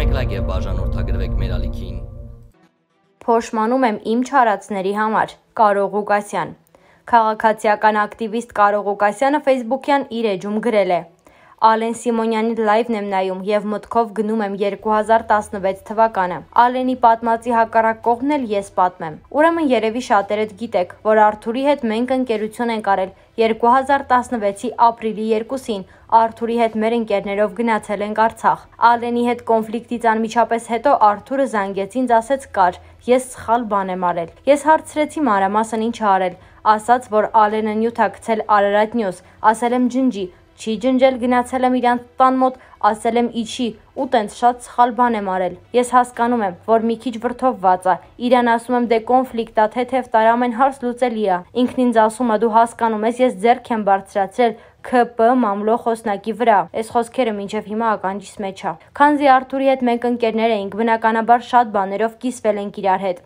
եք լայք եւ բաժանորդագրվեք մեր ալիքին։ Փոշմանում եմ իմ չարացների համար։ Կարող Ղուկասյան Քաղաքացիական ակտիվիստ Կարող Ղուկասյանը Facebook-յան իր էջում գրել է. Ալեն Սիմոնյանի լայվն եմ նայում եւ մտքով գնում եմ 2016 թվականը։ Ալենի պատմածի հակառակ կողմն էլ ես պատմեմ։ Ուրեմն երևի շատերդ գիտեք, որ Արթուրի հետ մենք ընկերություն ենք արել 2016-ի ապրիլի 2-ին Արթուրի հետ մեր ընկերներով գնացել ենք Արցախ։ Ալենի հետ կոնֆլիկտից անմիջապես հետո Արթուրը զանգեց ինձ ասեց կար, ես սխալ բան եմ արել։ Ես հարցրեցի մանրամասն ինչ արել, ասաց որ Ալենը նյութ ա գցել Արարատ News, ասել եմ ջնջի, չի ջնջել, գնացել եմ իրանց տան մոտ, ասել եմ իջի, ու տենց շատ սխալ բան եմ արել։ Ես հասկանում եմ, որ մի քիչ վրթով ված է։ Իրան ասում եմ, դե կոնֆլիկտ է, թեթև տարամեն հարց լուծելի է։ Ինքն ինձ ասում է, դու հասկանում ես, ես ձեռք եմ բարձրացրել, ՔՊ մամլո խոսնակի վրա։ Այս խոսքերը մինչև հիմա ականջիս մեջ է։ Քանզի Արթուրի հետ մենք ընկերներ էինք, բնականաբար շատ բաներով կիսվել ենք իրար հետ։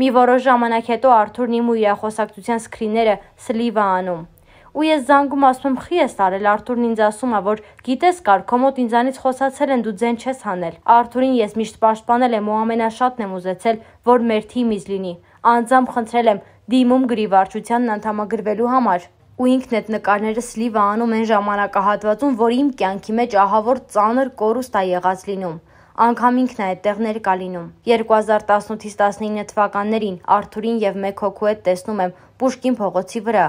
Մի որոշ ժամանակ հետո Արթուրն իմ ու իր խոսակցության սկրիները սլիվա անում ու ես զանգում ասում խի ես արել, Արթուրն ինձ ասում է, որ գիտես կար, քո մոտ ինձանից խոսացել են, դու ձեն չես հանել։ Արթուրին ես միշտ պաշտպանել եմ ու ամենաշատն եմ ուզեցել, որ մեր թիմից լինի։ Անձամբ խնդրել եմ դիմում գրիվարչությանն անդամագրվելու համար ու ինքն այդ նկարները սլիվը անում են ժամանակահատվածում, որ իմ կյանքի մեջ ահավոր ծանր կորուստ է եղած լինում անգամ ինքն է այդտեղ ներկա լինում։ 2018-ից 19 թվականներին Արթուրին եւ Մեկ հոգու հետ տեսնում եմ Պուշկին փողոցի վրա։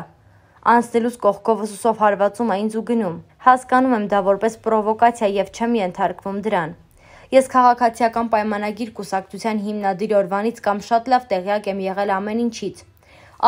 Անցնելուց կողքովս ուսով հարվածում է ինձ ու գնում։ Հասկանում եմ դա որպես պրովոկացիա եւ չեմ ենթարկվում դրան։ Ես քաղաքացիական պայմանագիր կուսակցության հիմնադիր օրվանից կամ շատ լավ տեղյակ եմ եղել ամեն ինչից։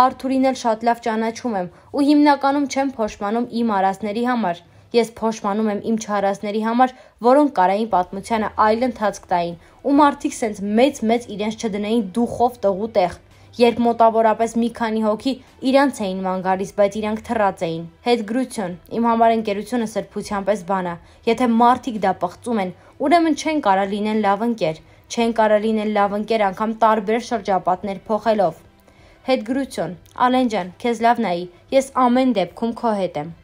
Արթուրին էլ շատ լավ ճանաչում եմ ու հիմնականում չեմ փոշմանում իմ արածների համար։ Ես փոշմանում եմ իմ չարածների համար, որոնք կարային պատմությանը այլ ընթացք տային ու մարդիկ սենց մեծ-մեծ իրենց չդնեին դուխով տղու տեղ երբ մոտավորապես մի քանի հոգի իրանց էին ման գալիս, բայց իրանք թռած էին։ Հետգրություն, իմ համար ընկերությունը սրբության պես բան է։ Եթե մարդիկ դա պղծում են, ուրեմն չեն կարա լինեն լավ ընկեր, չեն կարա լինեն լավ ընկեր անգամ տարբեր շրջապատներ փոխելով։ Հետգրություն, Ալեն ջան, քեզ լավ նայի։ Ես ամեն դեպքում քո հետ եմ։